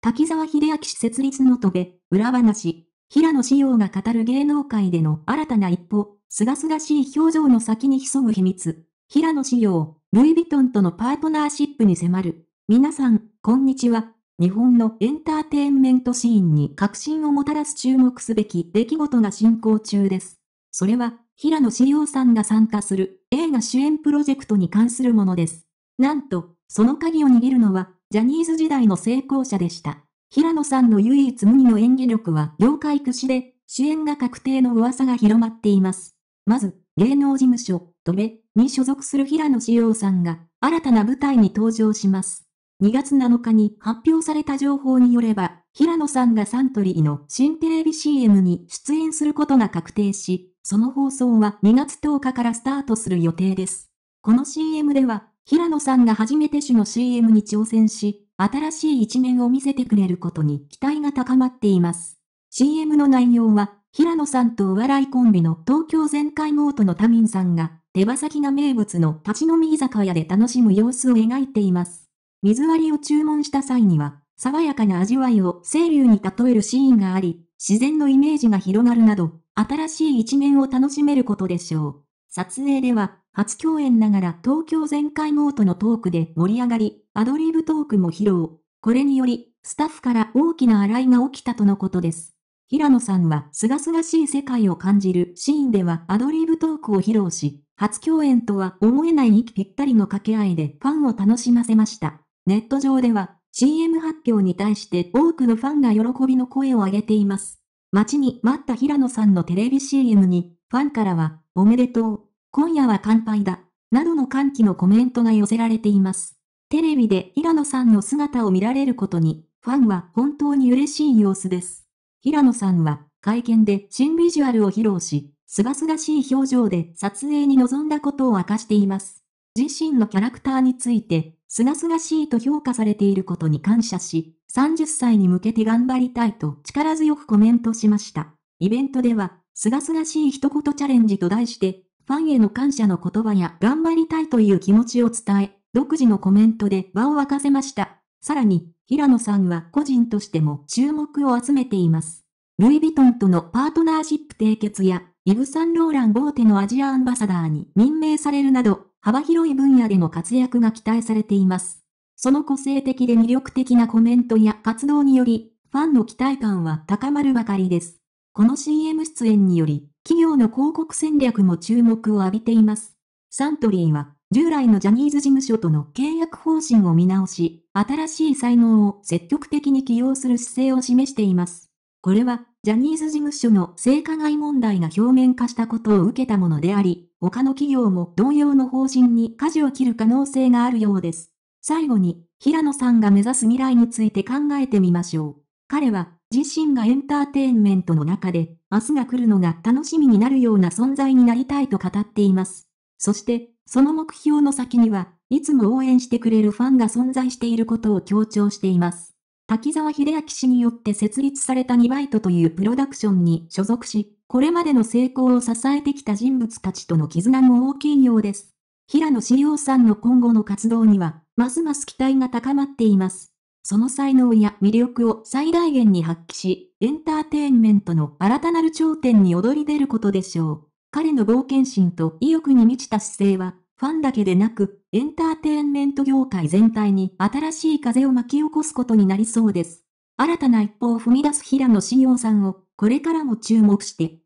滝沢秀明氏設立のとべ、裏話、平野紫陽が語る芸能界での新たな一歩、すがすがしい表情の先に潜む秘密。平野紫陽、ルイ・ヴィトンとのパートナーシップに迫る。皆さん、こんにちは。日本のエンターテインメントシーンに革新をもたらす注目すべき出来事が進行中です。それは、平野紫陽さんが参加する映画主演プロジェクトに関するものです。なんと、その鍵を握るのは、ジャニーズ時代の成功者でした。平野さんの唯一無二の演技力は業界屈指で、主演が確定の噂が広まっています。まず、芸能事務所、とべに所属する平野志陽さんが、新たな舞台に登場します。2月7日に発表された情報によれば、平野さんがサントリーの新テレビ CM に出演することが確定し、その放送は2月10日からスタートする予定です。この CM では、平野さんが初めて主の CM に挑戦し、新しい一面を見せてくれることに期待が高まっています。CM の内容は、平野さんとお笑いコンビの東京全開ートのタミンさんが、手羽先が名物の立ち飲み居酒屋で楽しむ様子を描いています。水割りを注文した際には、爽やかな味わいを清流に例えるシーンがあり、自然のイメージが広がるなど、新しい一面を楽しめることでしょう。撮影では、初共演ながら東京全開モートのトークで盛り上がり、アドリブトークも披露。これにより、スタッフから大きな洗いが起きたとのことです。平野さんは清々しい世界を感じるシーンではアドリブトークを披露し、初共演とは思えない息ぴったりの掛け合いでファンを楽しませました。ネット上では CM 発表に対して多くのファンが喜びの声を上げています。待ちに待った平野さんのテレビ CM に、ファンからは、おめでとう、今夜は乾杯だ、などの歓喜のコメントが寄せられています。テレビで平野さんの姿を見られることに、ファンは本当に嬉しい様子です。平野さんは、会見で新ビジュアルを披露し、すがすがしい表情で撮影に臨んだことを明かしています。自身のキャラクターについて、すがすがしいと評価されていることに感謝し、30歳に向けて頑張りたいと力強くコメントしました。イベントでは、すがすがしい一言チャレンジと題して、ファンへの感謝の言葉や頑張りたいという気持ちを伝え、独自のコメントで場を沸かせました。さらに、平野さんは個人としても注目を集めています。ルイ・ヴィトンとのパートナーシップ締結や、イブ・サンローラン・ボーテのアジアアンバサダーに任命されるなど、幅広い分野での活躍が期待されています。その個性的で魅力的なコメントや活動により、ファンの期待感は高まるばかりです。この CM 出演により、企業の広告戦略も注目を浴びています。サントリーは、従来のジャニーズ事務所との契約方針を見直し、新しい才能を積極的に起用する姿勢を示しています。これは、ジャニーズ事務所の性加害問題が表面化したことを受けたものであり、他の企業も同様の方針に舵を切る可能性があるようです。最後に、平野さんが目指す未来について考えてみましょう。彼は、自身がエンターテインメントの中で、明日が来るのが楽しみになるような存在になりたいと語っています。そして、その目標の先には、いつも応援してくれるファンが存在していることを強調しています。滝沢秀明氏によって設立されたニバイトというプロダクションに所属し、これまでの成功を支えてきた人物たちとの絆も大きいようです。平野志陽さんの今後の活動には、ますます期待が高まっています。その才能や魅力を最大限に発揮し、エンターテインメントの新たなる頂点に躍り出ることでしょう。彼の冒険心と意欲に満ちた姿勢は、ファンだけでなく、エンターテインメント業界全体に新しい風を巻き起こすことになりそうです。新たな一歩を踏み出す平野紫耀さんを、これからも注目して、